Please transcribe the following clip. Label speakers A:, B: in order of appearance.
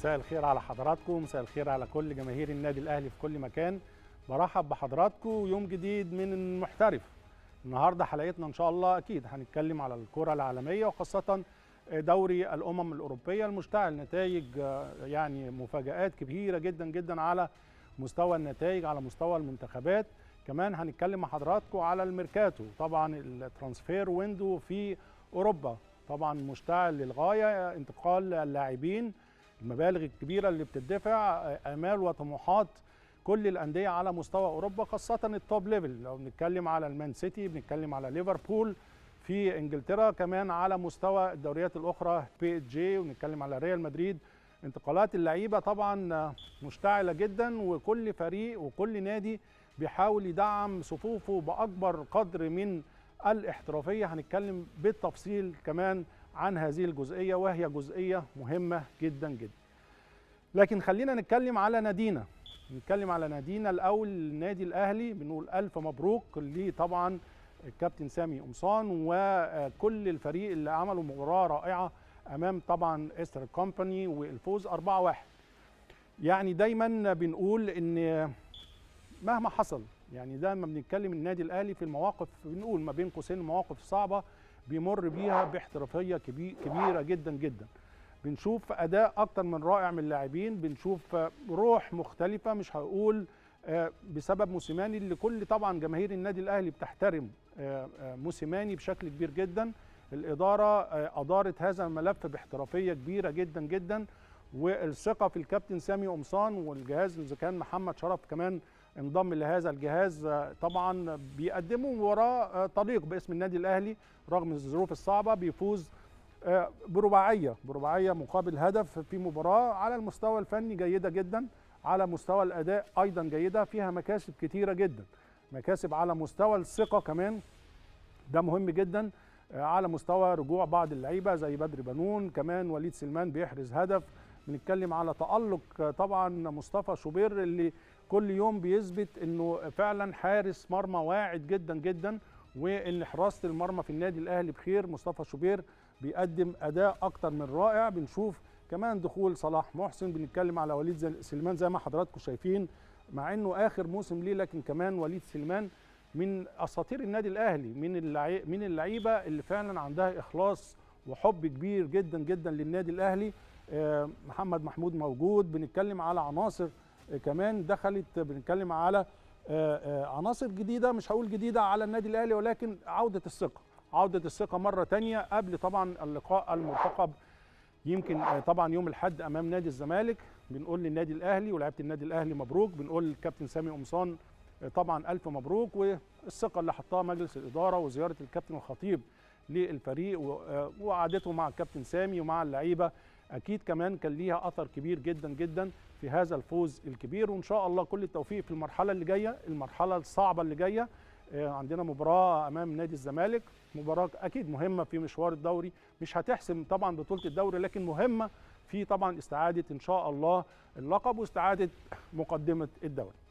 A: مساء الخير على حضراتكم مساء الخير على كل جماهير النادي الاهلي في كل مكان برحب بحضراتكم يوم جديد من المحترف النهارده حلقتنا ان شاء الله اكيد هنتكلم على الكره العالميه وخاصه دوري الامم الاوروبيه المشتعل نتائج يعني مفاجات كبيره جدا جدا على مستوى النتائج على مستوى المنتخبات كمان هنتكلم مع حضراتكم على الميركاتو طبعا الترانسفير ويندو في اوروبا طبعا مشتعل للغايه انتقال اللاعبين المبالغ الكبيره اللي بتدفع آه، امال وطموحات كل الانديه على مستوى اوروبا خاصه التوب ليفل لو بنتكلم على المان سيتي بنتكلم على ليفربول في انجلترا كمان على مستوى الدوريات الاخرى بي اس جي ونتكلم على ريال مدريد انتقالات اللعيبه طبعا آه، مشتعله جدا وكل فريق وكل نادي بيحاول يدعم صفوفه باكبر قدر من الاحترافيه هنتكلم بالتفصيل كمان عن هذه الجزئية وهي جزئية مهمة جدا جدا لكن خلينا نتكلم على نادينا نتكلم على نادينا الأول النادي الأهلي بنقول ألف مبروك ليه طبعا الكابتن سامي قمصان وكل الفريق اللي عملوا مباراة رائعة أمام طبعا إستر كومباني والفوز 4-1 يعني دايما بنقول إن مهما حصل يعني دايما بنتكلم النادي الأهلي في المواقف بنقول ما بين قوسين المواقف الصعبة بيمر بيها باحترافيه كبيره جدا جدا بنشوف اداء اكتر من رائع من اللاعبين بنشوف روح مختلفه مش هقول آه، بسبب موسيماني اللي كل طبعا جماهير النادي الاهلي بتحترم آه، آه، موسيماني بشكل كبير جدا الاداره ادارت هذا الملف باحترافيه كبيره جدا جدا والثقه في الكابتن سامي قمصان والجهاز اذا كان محمد شرف كمان انضم لهذا الجهاز آه، طبعا بيقدموا وراه آه، طريق باسم النادي الاهلي رغم الظروف الصعبه بيفوز آه، برباعيه برباعيه مقابل هدف في مباراه على المستوى الفني جيده جدا على مستوى الاداء ايضا جيده فيها مكاسب كثيره جدا مكاسب على مستوى الثقه كمان ده مهم جدا على مستوى رجوع بعض اللعيبه زي بدر بنون كمان وليد سلمان بيحرز هدف بنتكلم على تألق طبعا مصطفى شوبير اللي كل يوم بيثبت انه فعلا حارس مرمى واعد جدا جدا وان حراسه المرمى في النادي الاهلي بخير مصطفى شوبير بيقدم اداء اكتر من رائع بنشوف كمان دخول صلاح محسن بنتكلم على وليد سليمان زي ما حضراتكم شايفين مع انه اخر موسم ليه لكن كمان وليد سليمان من اساطير النادي الاهلي من من اللعيبه اللي فعلا عندها اخلاص وحب كبير جدا جدا للنادي الاهلي آه، محمد محمود موجود بنتكلم على عناصر آه، كمان دخلت بنتكلم على آه، عناصر جديده مش هقول جديده على النادي الاهلي ولكن عوده الثقه عوده الثقه مره ثانيه قبل طبعا اللقاء المرتقب يمكن طبعا يوم الاحد امام نادي الزمالك بنقول للنادي الاهلي ولاعيبه النادي الاهلي مبروك بنقول للكابتن سامي قمصان طبعا الف مبروك والثقه اللي حطها مجلس الاداره وزياره الكابتن الخطيب للفريق وقعدته مع الكابتن سامي ومع اللعيبه اكيد كمان كان ليها اثر كبير جدا جدا في هذا الفوز الكبير وان شاء الله كل التوفيق في المرحله اللي جايه المرحله الصعبه اللي جايه آه، عندنا مباراه امام نادي الزمالك مباراه اكيد مهمه في مشوار الدوري مش هتحسم طبعا بطوله الدوري لكن مهمه في طبعا استعاده ان شاء الله اللقب واستعاده مقدمه الدوري